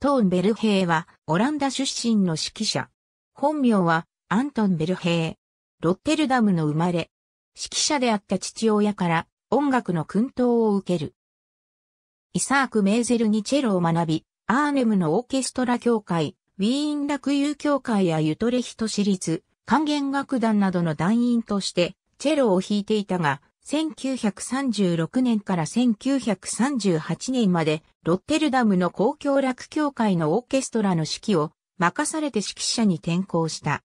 トーン・ベルヘイは、オランダ出身の指揮者。本名は、アントン・ベルヘイ。ロッテルダムの生まれ。指揮者であった父親から、音楽の訓導を受ける。イサーク・メーゼルにチェロを学び、アーネムのオーケストラ協会、ウィーン楽友協会やユトレヒト市立、管弦楽団などの団員として、チェロを弾いていたが、1936年から1938年まで、ロッテルダムの公共楽協会のオーケストラの指揮を任されて指揮者に転向した。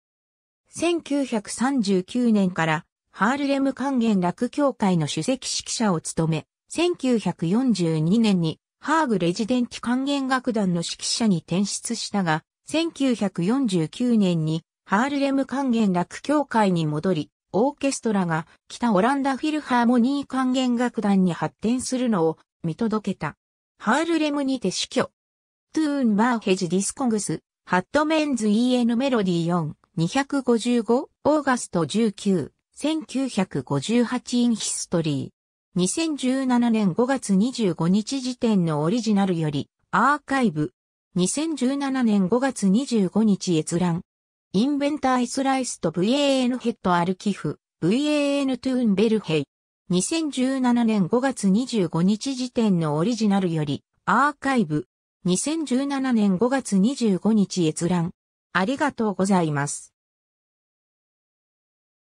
1939年からハールレム管弦楽協会の主席指揮者を務め、1942年にハーグレジデンティ管弦楽団の指揮者に転出したが、1949年にハールレム管弦楽協会に戻り、オーケストラが北オランダフィルハーモニー管弦楽団に発展するのを見届けた。ハールレムにて死去。トゥーンバーヘジディスコングス、ハットメンズ EN メロディー4、255、オーガスト19、1958インヒストリー。2017年5月25日時点のオリジナルより、アーカイブ。2017年5月25日閲覧。インベンターイスライスと VAN ヘッドアルキフ、VAN トゥーンベルヘイ。2017年5月25日時点のオリジナルより、アーカイブ。2017年5月25日閲覧。ありがとうございます。